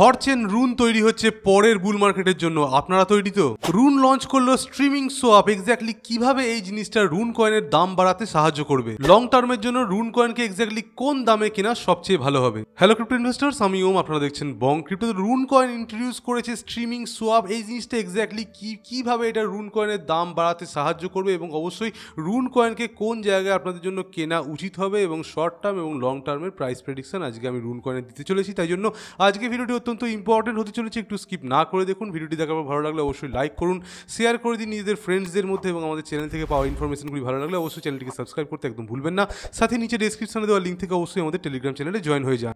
থরচেন রুন তৈরি হচ্ছে পরের বুল মার্কেটের জন্য আপনারা তৈরি তো রুন লঞ্চ করলো স্ট্রিমিং সো আপ এক্স্যাক্টলি কিভাবে এই জিনিসটা রুন কয়েনের দাম বাড়াতে সাহায্য করবে লং টার্মের জন্য রুন কয়েনকে এক্স্যাক্টলি কোন দামে কেনা সবচেয়ে ভালো হবে হ্যালো ক্রিপ্টো ইনভেস্টার্স আমি ওম আপনারা দেখছেন Bong crypto rune coin introduce করেছে স্ট্রিমিং সো আপ এই জিনিসটা এক্স্যাক্টলি কি কিভাবে এটা রুন কয়েনের দাম বাড়াতে সাহায্য করবে এবং অবশ্যই রুন কয়েনকে কোন জায়গায় আপনাদের জন্য কেনা উচিত হবে এবং শর্ট টার্ম এবং লং টার্মের প্রাইস প্রেডিকশন আজকে আমি রুন কয়েনে দিতে চলেছি তাই জন্য আজকে ভিডিওটি অত্যন্ত ইম্পর্টেন্ট হতে চলেছে একটু স্কিপ না করে দেখুন ভিডিওটি দেখার পর ভালো লাগলে অবশ্যই লাইক করুন শেয়ার করে দিন নিজেদের ফ্রেন্ডসদের মধ্যে এবং আমাদের চ্যানেল থেকে পাওয়া ইনফরমেশনগুলি ভালো লাগলে অবশ্যই চ্যানেলটিকে সাবস্ক্রাইব করতে একদম ভুলবেন না সাথে নিচে ডিসক্রিপশনে দেওয়া লিঙ্ক থেকে অবশ্যই আমাদের টেলিগ্রাম চ্যানেলে জয়েন হয়ে যান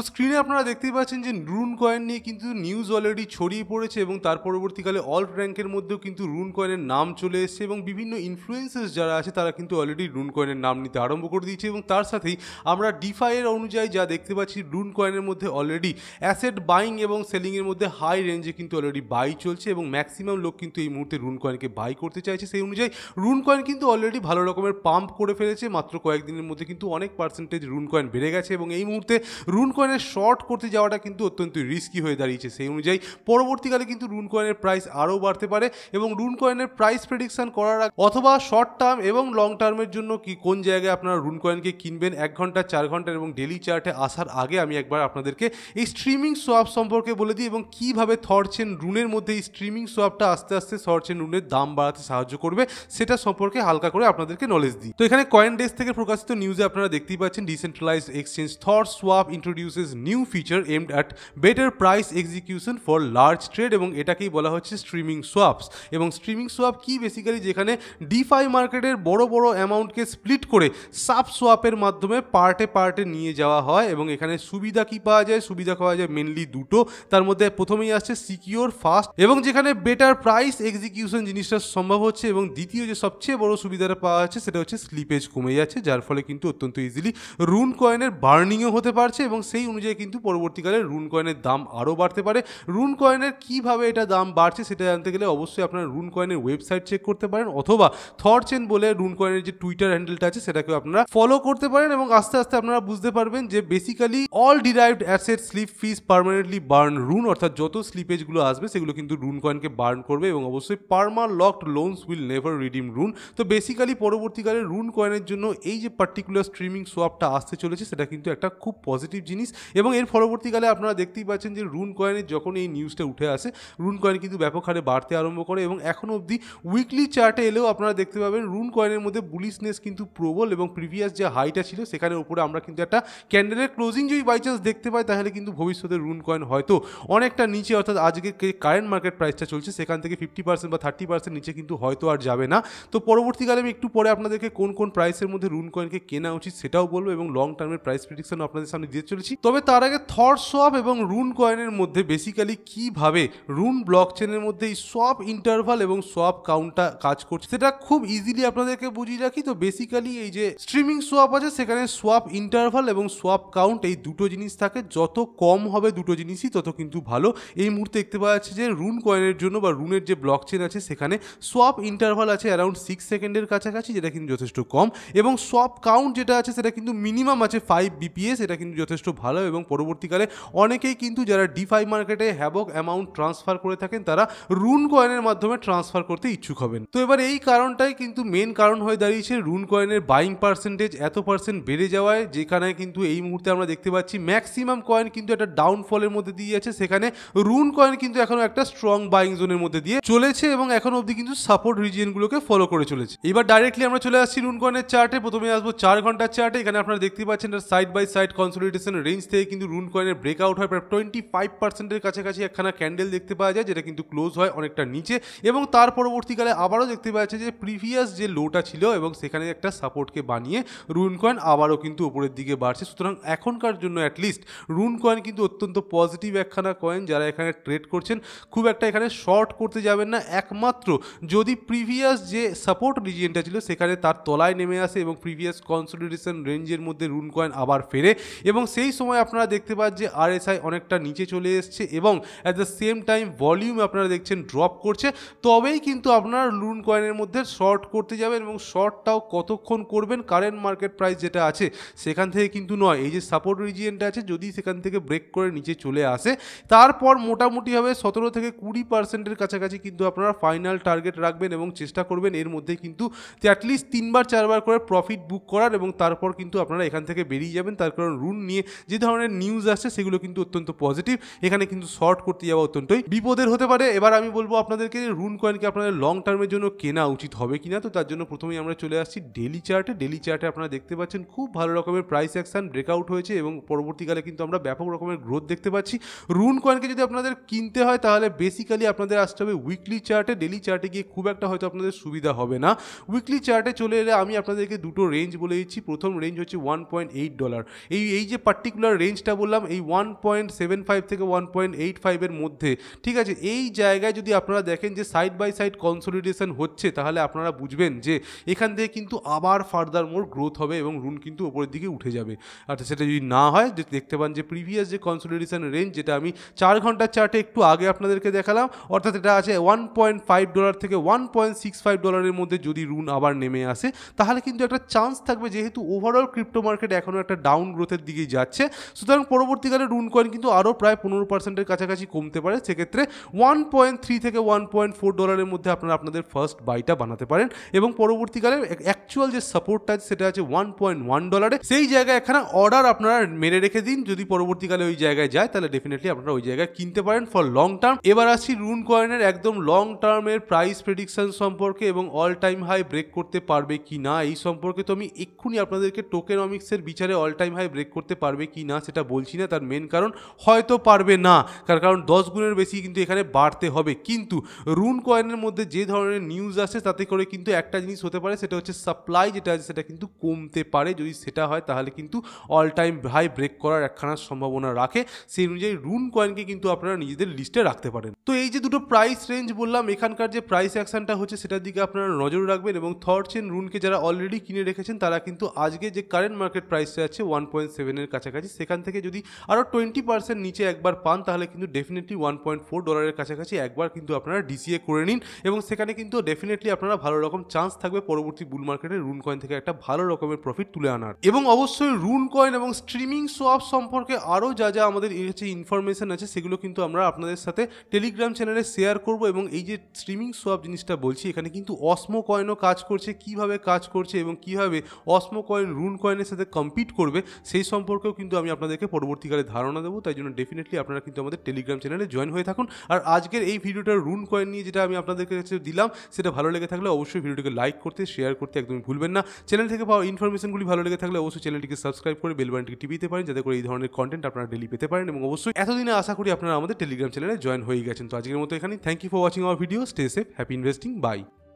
তো স্ক্রিনে আপনারা দেখতেই পাচ্ছেন যে রুন কয়েন নিয়ে কিন্তু নিউজ অলরেডি ছড়িয়ে পড়েছে এবং তার পরবর্তীকালে অল্ট র্যাঙ্কের মধ্যেও কিন্তু রুন কয়েনের নাম চলে এসছে এবং বিভিন্ন ইনফ্লুয়েন্সেস যারা আছে তারা কিন্তু অলরেডি রুন কয়েনের নাম নিতে আরম্ভ করে দিয়েছে এবং তার সাথেই আমরা ডিফাইয়ের অনুযায়ী যা দেখতে পাচ্ছি রুন কয়েনের মধ্যে অলরেডি অ্যাসেট বাইং এবং সেলিংয়ের মধ্যে হাই রেঞ্জে কিন্তু অলরেডি বাই চলছে এবং ম্যাক্সিমাম লোক কিন্তু এই মুহূর্তে রুন কয়েনকে বাই করতে চাইছে সেই অনুযায়ী রুন কয়েন কিন্তু অলরেডি ভালো রকমের পাম্প করে ফেলেছে মাত্র কয়েকদিনের মধ্যে কিন্তু অনেক পার্সেন্টেজ রুন কয়েন বেড়ে গেছে এবং এই মুহূর্তে রুন কয়েন কয়েনের শর্ট করতে যাওয়াটা কিন্তু অত্যন্ত রিস্কি হয়ে দাঁড়িয়েছে সেই অনুযায়ী পরবর্তীকালে কিন্তু রুন কয়েনের প্রাইস আরও বাড়তে পারে এবং রুন কয়েনের প্রাইস প্রেডিকশন করার অথবা শর্ট টার্ম এবং লং টার্মের জন্য কি কোন জায়গায় আপনারা রুন কয়েনকে কিনবেন এক ঘন্টা চার ঘন্টা এবং ডেলি চার্টে আসার আগে আমি একবার আপনাদেরকে এই স্ট্রিমিং সোয়াপ সম্পর্কে বলে দিই এবং কীভাবে থরছেন রুনের মধ্যে এই স্ট্রিমিং সোয়াপটা আস্তে আস্তে থরছেন রুনের দাম বাড়াতে সাহায্য করবে সেটা সম্পর্কে হালকা করে আপনাদেরকে নলেজ দিই তো এখানে কয়েন ডেস্ক থেকে প্রকাশিত নিউজে আপনারা দেখতেই পাচ্ছেন decentralised exchange THORSwap introduce introduces new feature aimed at better price execution for large trade এবং এটাকেই বলা হচ্ছে স্ট্রিমিং সোয়াপস এবং স্ট্রিমিং সোয়াপ কি বেসিক্যালি যেখানে ডিফাই মার্কেটের বড় বড় অ্যামাউন্টকে স্প্লিট করে সাব সোয়াপের মাধ্যমে পার্টে পার্টে নিয়ে যাওয়া হয় এবং এখানে সুবিধা কি পাওয়া যায় সুবিধা পাওয়া যায় মেনলি দুটো তার মধ্যে প্রথমেই আসছে সিকিওর ফাস্ট এবং যেখানে বেটার প্রাইস এক্সিকিউশন জিনিসটা সম্ভব হচ্ছে এবং দ্বিতীয় যে সবচেয়ে বড় সুবিধাটা পাওয়া যাচ্ছে সেটা হচ্ছে স্লিপেজ কমে যাচ্ছে যার ফলে কিন্তু অত্যন্ত ইজিলি রুন কয়েনের বার্নিংও হতে পারছে এবং সেই সেই অনুযায়ী কিন্তু পরবর্তীকালে রুন কয়েনের দাম আরও বাড়তে পারে রুন কয়েনের কীভাবে এটা দাম বাড়ছে সেটা জানতে গেলে অবশ্যই আপনারা রুন কয়েনের ওয়েবসাইট চেক করতে পারেন অথবা থরচেন বলে রুন কয়েনের যে টুইটার হ্যান্ডেলটা আছে সেটাকেও আপনারা ফলো করতে পারেন এবং আস্তে আস্তে আপনারা বুঝতে পারবেন যে basically all derived asset slip fees permanently burn rune অর্থাৎ যত স্লিপেজগুলো আসবে সেগুলো কিন্তু রুন কয়েনকে বার্ন করবে এবং অবশ্যই perma locked loans will never redeem rune তো বেসিক্যালি পরবর্তীকালে রুন কয়েনের জন্য এই যে পার্টিকুলার স্ট্রিমিং সোয়াপটা আসতে চলেছে সেটা কিন্তু একটা খুব পজিটিভ জিনিস নোটিশ এবং এর পরবর্তীকালে আপনারা দেখতেই পাচ্ছেন যে রুন কয়েনের যখন এই নিউজটা উঠে আসে রুন কয়েন কিন্তু ব্যাপক হারে বাড়তে আরম্ভ করে এবং এখনও অবধি উইকলি চার্টে এলেও আপনারা দেখতে পাবেন রুন কয়েনের মধ্যে বুলিশনেস কিন্তু প্রবল এবং প্রিভিয়াস যে হাইটা ছিল সেখানের উপরে আমরা কিন্তু একটা ক্যান্ডেলের ক্লোজিং যদি বাই চান্স দেখতে পাই তাহলে কিন্তু ভবিষ্যতে রুন কয়েন হয়তো অনেকটা নিচে অর্থাৎ আজকে কারেন্ট মার্কেট প্রাইসটা চলছে সেখান থেকে ফিফটি পার্সেন্ট বা থার্টি পার্সেন্ট নিচে কিন্তু হয়তো আর যাবে না তো পরবর্তীকালে আমি একটু পরে আপনাদেরকে কোন কোন প্রাইসের মধ্যে রুন কয়েনকে কেনা উচিত সেটাও বলবো এবং লং টার্মের প্রাইস প্রেডিকশনও আপনাদের সামনে দিয়ে চলেছি তবে তার আগে থর সব এবং রুন কয়েনের মধ্যে বেসিক্যালি কিভাবে রুন ব্লক চেনের মধ্যে এই সব ইন্টারভাল এবং সব কাউন্টটা কাজ করছে সেটা খুব ইজিলি আপনাদেরকে বুঝিয়ে রাখি তো বেসিক্যালি এই যে স্ট্রিমিং সোয়াপ আছে সেখানে সোয়াপ ইন্টারভাল এবং সোয়াপ কাউন্ট এই দুটো জিনিস থাকে যত কম হবে দুটো জিনিসই তত কিন্তু ভালো এই মুহূর্তে দেখতে পাওয়া যাচ্ছে যে রুন কয়েনের জন্য বা রুনের যে ব্লক চেন আছে সেখানে সোয়াপ ইন্টারভাল আছে অ্যারাউন্ড সিক্স সেকেন্ডের কাছাকাছি যেটা কিন্তু যথেষ্ট কম এবং সোয়াপ কাউন্ট যেটা আছে সেটা কিন্তু মিনিমাম আছে ফাইভ বিপিএস এটা কিন্তু যথেষ্ট ভালো ভালো এবং পরবর্তীকালে অনেকেই কিন্তু যারা ডিফাই মার্কেটে হ্যাবক অ্যামাউন্ট ট্রান্সফার করে থাকেন তারা রুন কয়েনের মাধ্যমে ট্রান্সফার করতে ইচ্ছুক হবেন তো এবার এই কারণটাই কিন্তু মেন কারণ হয়ে দাঁড়িয়েছে রুন কয়েনের বাইং পার্সেন্টেজ এত পার্সেন্ট বেড়ে যাওয়ায় যেখানে কিন্তু এই মুহূর্তে আমরা দেখতে পাচ্ছি ম্যাক্সিমাম কয়েন কিন্তু একটা ডাউনফলের মধ্যে দিয়ে যাচ্ছে সেখানে রুন কয়েন কিন্তু এখনো একটা স্ট্রং বাইং জোনের মধ্যে দিয়ে চলেছে এবং এখন অবধি কিন্তু সাপোর্ট রিজিয়নগুলোকে ফলো করে চলেছে এবার ডাইরেক্টলি আমরা চলে আসছি রুন কয়েনের চার্টে প্রথমে আসবো চার ঘন্টার চার্টে এখানে আপনারা দেখতে পাচ্ছেন side by side consolidation range range থেকে কিন্তু রুন কয়েনের ব্রেকআউট হয় প্রায় টোয়েন্টি ফাইভ পার্সেন্টের কাছাকাছি একখানা ক্যান্ডেল দেখতে পাওয়া যায় যেটা কিন্তু ক্লোজ হয় অনেকটা নিচে এবং তার পরবর্তীকালে আবারও দেখতে পাওয়া যাচ্ছে যে প্রিভিয়াস যে লোটা ছিল এবং সেখানে একটা সাপোর্টকে বানিয়ে রুন কয়েন আবারও কিন্তু ওপরের দিকে বাড়ছে সুতরাং এখনকার জন্য অ্যাটলিস্ট রুন কয়েন কিন্তু অত্যন্ত পজিটিভ একখানা কয়েন যারা এখানে ট্রেড করছেন খুব একটা এখানে শর্ট করতে যাবেন না একমাত্র যদি প্রিভিয়াস যে সাপোর্ট রিজিয়নটা ছিল সেখানে তার তলায় নেমে আসে এবং প্রিভিয়াস কনসোলিডেশন রেঞ্জের মধ্যে রুন কয়েন আবার ফেরে এবং সেই সময় সময় আপনারা দেখতে পান যে আরএসআই অনেকটা নিচে চলে এসছে এবং at the same time volume আপনারা দেখছেন ড্রপ করছে তবেই কিন্তু আপনারা লুন কয়েনের মধ্যে শর্ট করতে যাবেন এবং শর্টটাও কতক্ষণ করবেন কারেন্ট মার্কেট প্রাইস যেটা আছে সেখান থেকে কিন্তু নয় এই যে সাপোর্ট রিজিয়নটা আছে যদি সেখান থেকে ব্রেক করে নিচে চলে আসে তারপর মোটামুটিভাবে সতেরো থেকে কুড়ি পার্সেন্টের কাছাকাছি কিন্তু আপনারা ফাইনাল টার্গেট রাখবেন এবং চেষ্টা করবেন এর মধ্যে কিন্তু অ্যাটলিস্ট তিনবার চারবার করে প্রফিট বুক করার এবং তারপর কিন্তু আপনারা এখান থেকে বেরিয়ে যাবেন তার কারণ রুন নিয়ে যে যে ধরনের নিউজ আসছে সেগুলো কিন্তু অত্যন্ত পজিটিভ এখানে কিন্তু শর্ট করতে যাওয়া অত্যন্তই বিপদের হতে পারে এবার আমি বলবো আপনাদেরকে রুন কয়েনকে আপনাদের লং টার্মের জন্য কেনা উচিত হবে কিনা তো তার জন্য প্রথমেই আমরা চলে আসছি ডেলি চার্টে ডেলি চার্টে আপনারা দেখতে পাচ্ছেন খুব ভালো রকমের প্রাইস অ্যাকশন ব্রেকআউট হয়েছে এবং পরবর্তীকালে কিন্তু আমরা ব্যাপক রকমের গ্রোথ দেখতে পাচ্ছি রুন কয়েনকে যদি আপনাদের কিনতে হয় তাহলে বেসিক্যালি আপনাদের আসতে হবে উইকলি চার্টে ডেলি চার্টে গিয়ে খুব একটা হয়তো আপনাদের সুবিধা হবে না উইকলি চার্টে চলে এলে আমি আপনাদেরকে দুটো রেঞ্জ বলে দিচ্ছি প্রথম রেঞ্জ হচ্ছে ওয়ান পয়েন্ট এইট ডলার এই এই যে পার্টিক পার্টিকুলার রেঞ্জটা বললাম এই ওয়ান পয়েন্ট সেভেন ফাইভ থেকে ওয়ান পয়েন্ট এইট ফাইভের মধ্যে ঠিক আছে এই জায়গায় যদি আপনারা দেখেন যে সাইড বাই সাইড কনসোলিডেশন হচ্ছে তাহলে আপনারা বুঝবেন যে এখান থেকে কিন্তু আবার ফার্দার মোর গ্রোথ হবে এবং রুন কিন্তু ওপরের দিকে উঠে যাবে আচ্ছা সেটা যদি না হয় যে দেখতে পান যে প্রিভিয়াস যে কনসোলিডেশন রেঞ্জ যেটা আমি চার ঘন্টার চার্টে একটু আগে আপনাদেরকে দেখালাম অর্থাৎ এটা আছে ওয়ান পয়েন্ট ফাইভ ডলার থেকে ওয়ান পয়েন্ট সিক্স ফাইভ ডলারের মধ্যে যদি রুন আবার নেমে আসে তাহলে কিন্তু একটা চান্স থাকবে যেহেতু ওভারঅল ক্রিপ্টো মার্কেট এখনও একটা ডাউন গ্রোথের দিকেই যাচ্ছে সুতরাং পরবর্তীকালে রুন কয়েন কিন্তু আরও প্রায় পনেরো পার্সেন্টের কাছাকাছি কমতে পারে সেক্ষেত্রে ওয়ান পয়েন্ট থ্রি থেকে ওয়ান পয়েন্ট ফোর ডলারের মধ্যে আপনারা আপনাদের ফার্স্ট বাইটা বানাতে পারেন এবং পরবর্তীকালে অ্যাকচুয়াল যে সাপোর্টটা আছে সেটা আছে ওয়ান পয়েন্ট ওয়ান ডলারে সেই জায়গায় এখানে অর্ডার আপনারা মেরে রেখে দিন যদি পরবর্তীকালে ওই জায়গায় যায় তাহলে ডেফিনেটলি আপনারা ওই জায়গায় কিনতে পারেন ফর লং টার্ম এবার আসছি রুন কয়েনের একদম লং টার্মের প্রাইস প্রেডিকশন সম্পর্কে এবং অল টাইম হাই ব্রেক করতে পারবে কি না এই সম্পর্কে তো আমি এক্ষুনি আপনাদেরকে টোকেনমিক্সের বিচারে অল টাইম হাই ব্রেক করতে পারবে কি কি না সেটা বলছি না তার মেন কারণ হয়তো পারবে না তার কারণ দশ গুণের বেশি কিন্তু এখানে বাড়তে হবে কিন্তু রুন কয়েনের মধ্যে যে ধরনের নিউজ আসে তাতে করে কিন্তু একটা জিনিস হতে পারে সেটা হচ্ছে সাপ্লাই যেটা আছে সেটা কিন্তু কমতে পারে যদি সেটা হয় তাহলে কিন্তু অল টাইম হাই ব্রেক করার একখানা সম্ভাবনা রাখে সেই অনুযায়ী রুন কয়েনকে কিন্তু আপনারা নিজেদের লিস্টে রাখতে পারেন তো এই যে দুটো প্রাইস রেঞ্জ বললাম এখানকার যে প্রাইস অ্যাকশনটা হচ্ছে সেটার দিকে আপনারা নজর রাখবেন এবং থর্ড চেন রুনকে যারা অলরেডি কিনে রেখেছেন তারা কিন্তু আজকে যে কারেন্ট মার্কেট প্রাইসটা আছে ওয়ান পয়েন্ট সেভেনের কাছাকাছি রেঞ্জ সেখান থেকে যদি আরও টোয়েন্টি পার্সেন্ট নিচে একবার পান তাহলে কিন্তু ডেফিনেটলি ওয়ান পয়েন্ট ফোর ডলারের কাছাকাছি একবার কিন্তু আপনারা ডিসিএ করে নিন এবং সেখানে কিন্তু ডেফিনেটলি আপনারা ভালো রকম চান্স থাকবে পরবর্তী বুল মার্কেটে রুন কয়েন থেকে একটা ভালো রকমের প্রফিট তুলে আনার এবং অবশ্যই রুন কয়েন এবং স্ট্রিমিং সোয়াপ সম্পর্কে আরও যা যা আমাদের কাছে ইনফরমেশন আছে সেগুলো কিন্তু আমরা আপনাদের সাথে টেলিগ্রাম চ্যানেলে শেয়ার করব এবং এই যে স্ট্রিমিং সোয়াপ জিনিসটা বলছি এখানে কিন্তু অসমো কয়েনও কাজ করছে কিভাবে কাজ করছে এবং কিভাবে অসমো কয়েন রুন কয়েনের সাথে কম্পিট করবে সেই সম্পর্কেও কিন্তু আমি আপনাদেরকে পরবর্তীকালে ধারণা দেবো তাই জন্য ডেফিনেটলি আপনারা কিন্তু আমাদের টেলিগ্রাম চ্যানেলে জয়েন হয়ে থাকুন আর আজকের এই ভিডিওটার রুন কয়েন নিয়ে যেটা আমি আপনাদের কাছে দিলাম সেটা ভালো লেগে থাকলে অবশ্যই ভিডিওটিকে লাইক করতে শেয়ার করতে একদমই ভুলবেন না চ্যানেল থেকে পাওয়া ইনফরমেশনগুলি ভালো লেগে থাকলে অবশ্যই চ্যানেলটিকে সাবস্ক্রাইব করে বেলবানটিকে টিপিতে পারেন যাতে করে এই ধরনের কন্টেন্ট আপনারা ডেলি পেতে পারেন এবং অবশ্যই এতদিনে আশা করি আপনারা আমাদের টেলিগ্রাম চ্যানেলে জয়েন হয়ে গেছেন তো আজকের মতো এখানে thank you for watching our video stay safe happy investing by